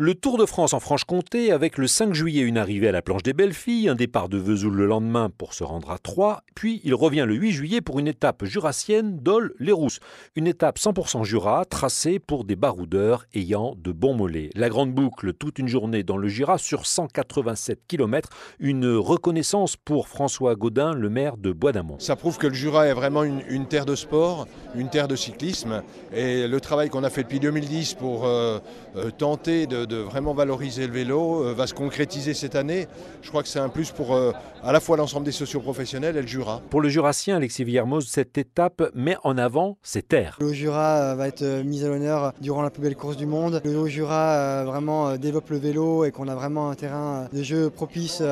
Le Tour de France en Franche-Comté avec le 5 juillet une arrivée à la planche des belles filles, un départ de Vesoul le lendemain pour se rendre à Troyes, puis il revient le 8 juillet pour une étape jurassienne d'Ol-les-Rousses, une étape 100% Jura tracée pour des baroudeurs ayant de bons mollets. La grande boucle toute une journée dans le Jura sur 187 km, une reconnaissance pour François Gaudin, le maire de Bois d'Amont. Ça prouve que le Jura est vraiment une terre de sport, une terre de cyclisme. Et le travail qu'on a fait depuis 2010 pour euh, euh, tenter de, vraiment valoriser le vélo euh, va se concrétiser cette année. Je crois que c'est un plus pour à la fois l'ensemble des socioprofessionnels et le Jura. Pour le Jurassien, Alexis Villermoz, cette étape met en avant ses terres. Le Jura va être mis à l'honneur durant la plus belle course du monde. Le Jura vraiment développe le vélo et qu'on a vraiment un terrain de jeu propice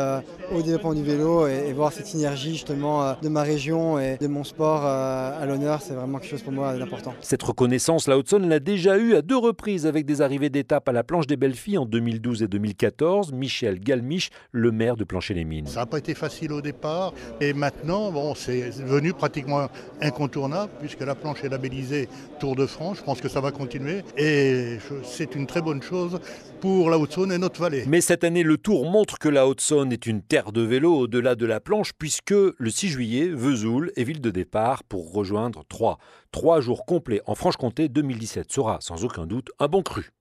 au développement du vélo et, voir cette synergie justement de ma région et de mon sport à l'honneur, c'est vraiment pour moi Cette reconnaissance, la Hudson l'a déjà eue à deux reprises avec des arrivées d'étape à la planche des Belles-Filles en 2012 et 2014. Michel Galmiche, le maire de Plancher-les-Mines. Ça n'a pas été facile au départ et maintenant, bon, c'est venu pratiquement incontournable puisque la planche est labellisée Tour de France. Je pense que ça va continuer et c'est une très bonne chose pour la Haute-Saône et notre vallée. Mais cette année, le Tour montre que la Haute-Saône est une terre de vélo au-delà de la planche puisque le 6 juillet, Vesoul est ville de départ pour rejoindre Troyes. Trois jours complets en Franche-Comté 2017 sera sans aucun doute un bon cru.